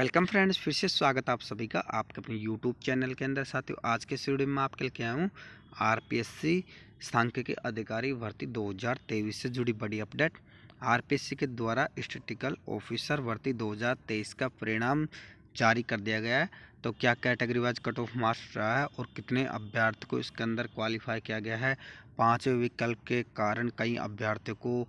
welcome friends फिर से स्वागत आप सभी का आपके अपने यूट्यूब चैनल के अंदर साथियों आज के स्टूडियो में आपके लिए आया हूँ आरपीएससी सांख्यिकी अधिकारी भर्ती 2023 से जुड़ी बड़ी अपडेट आरपीएससी के द्वारा स्टेटिकल ऑफिसर भर्ती 2023 का परिणाम जारी कर दिया गया है तो क्या category wise cut off marks रहा है और कितने अभ्यर्थी को इसके अंदर क्वालिफाई किया गया है पाँचवें विकल्प के कारण कई अभ्यर्थियों को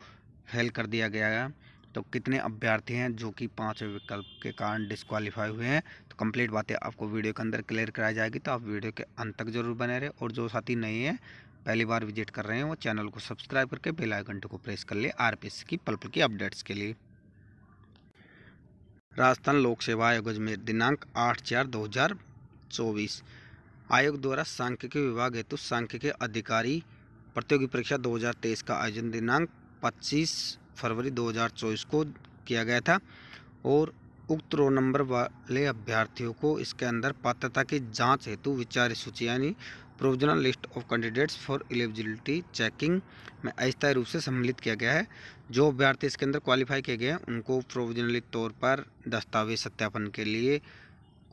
फेल कर दिया गया है तो कितने अभ्यर्थी हैं जो कि पाँच विकल्प के कारण डिस्क्वालीफाई हुए हैं तो कंप्लीट बातें आपको वीडियो के अंदर क्लियर कराई जाएगी तो आप वीडियो के अंत तक जरूर बने रहे और जो साथी नए हैं पहली बार विजिट कर रहे हैं वो चैनल को सब्सक्राइब करके बेल आइकन को प्रेस कर ले आर की पल पल की अपडेट्स के लिए राजस्थान लोक सेवा आयोग अजमेर दिनांक आठ चार दो हज़ार चौबीस आयोग द्वारा सांख्यिकी विभाग हेतु सांख्यिकी अधिकारी प्रतियोगी परीक्षा 2023 का आयोजन दिनांक 25 फरवरी 2024 को किया गया था और उक्त रोल नंबर वाले अभ्यर्थियों को इसके अंदर पात्रता की जांच हेतु विचार सूची यानी provisional list of candidates for eligibility checking में अस्थायी रूप से सम्मिलित किया गया है जो अभ्यर्थी इसके अंदर क्वालिफाई किए गए हैं उनको प्रोविजनली तौर पर दस्तावेज सत्यापन के लिए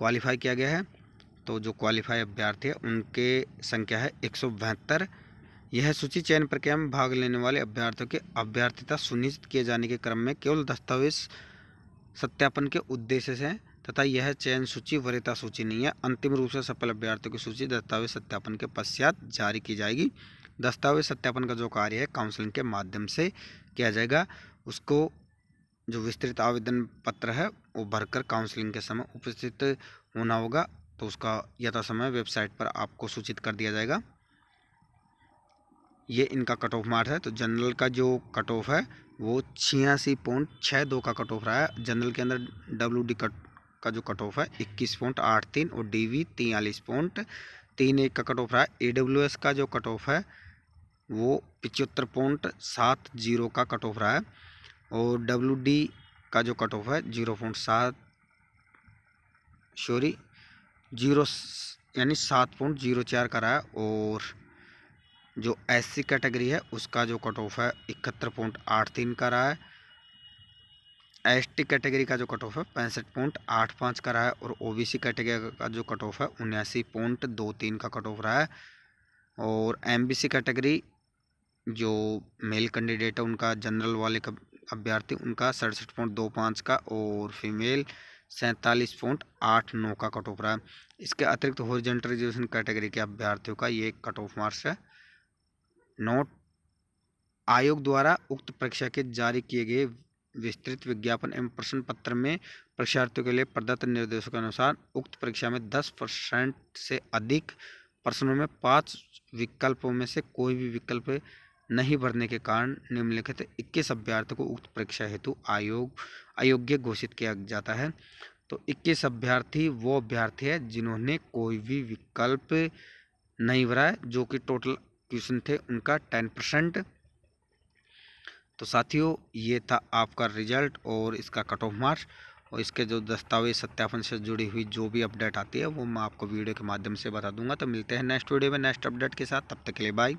क्वालिफाई किया गया है तो जो क्वालिफाई अभ्यर्थी है उनके संख्या है एक सौ बहत्तर यह सूची चयन प्रक्रिया में भाग लेने वाले अभ्यर्थियों के अभ्यर्थता सुनिश्चित किए जाने के क्रम में केवल दस्तावेज सत्यापन के उद्देश्य से तथा यह चयन सूची वरीयता सूची नहीं है अंतिम रूप से सफल अभ्यर्थियों की सूची दस्तावेज सत्यापन के पश्चात जारी की जाएगी दस्तावेज सत्यापन का जो कार्य है काउंसलिंग के माध्यम से किया जाएगा उसको जो विस्तृत आवेदन पत्र है वो भरकर काउंसलिंग के समय उपस्थित होना होगा तो उसका यथा समय वेबसाइट पर आपको सूचित कर दिया जाएगा ये इनका कट ऑफ मार्ट है तो जनरल का जो कट ऑफ है वो छियासी पॉइंट छः दो का कट ऑफ रहा है जनरल के अंदर डब्ल्यू डी कट का जो कट ऑफ है इक्कीस पॉइंट आठ तीन और डी वी तियालीस पॉइंट तीन एक का कट ऑफ रहा है ए डब्ल्यू एस का जो कट ऑफ है वो पिचहत्तर पॉइंट सात जीरो का कट ऑफ रहा है और डब्ल्यू डी का जो कट ऑफ है जीरो पॉइंट सात सॉरी जीरो यानी सात पॉइंट जीरो चार का रहा है और जो एस सी कैटेगरी है उसका जो कट ऑफ है इकहत्तर पॉइंट आठ तीन का रहा है एस टी कैटेगरी का जो कट ऑफ है पैंसठ पॉइंट आठ पाँच का रहा है और ओ बी सी कैटेगरी का जो कट ऑफ है उन्यासी पॉइंट दो तीन का कट ऑफ रहा है और एम बी सी कैटेगरी जो मेल कैंडिडेट है उनका जनरल वाले अभ्यर्थी उनका सड़सठ पॉइंट दो पाँच का और फीमेल सैंतालीस पॉइंट आठ नौ का कट ऑफ रहा है इसके अतिरिक्त हॉरिजेंटल रिजर्वेशन कैटेगरी के अभ्यर्थियों का ये कट ऑफ मार्क्स है नोट आयोग द्वारा उक्त परीक्षा के जारी किए गए विस्तृत विज्ञापन एवं प्रश्न पत्र में परीक्षार्थियों के लिए प्रदत्त निर्देशों के अनुसार उक्त परीक्षा में दस परसेंट से अधिक प्रश्नों में पाँच विकल्पों में से कोई भी विकल्प नहीं भरने के कारण निम्नलिखित इक्कीस अभ्यर्थियों को उक्त परीक्षा हेतु आयोग अयोग्य घोषित किया जाता है तो इक्कीस अभ्यर्थी वो अभ्यर्थी है जिन्होंने कोई भी विकल्प नहीं भरा है जो कि टोटल क्वेश्चन थे उनका टेन परसेंट तो साथियों ये था आपका रिजल्ट और इसका कट ऑफ मार्क्स और इसके जो दस्तावेज सत्यापन से जुड़ी हुई जो भी अपडेट आती है वो मैं आपको वीडियो के माध्यम से बता दूंगा तो मिलते हैं नेक्स्ट वीडियो में नेक्स्ट अपडेट के साथ तब तक के लिए बाय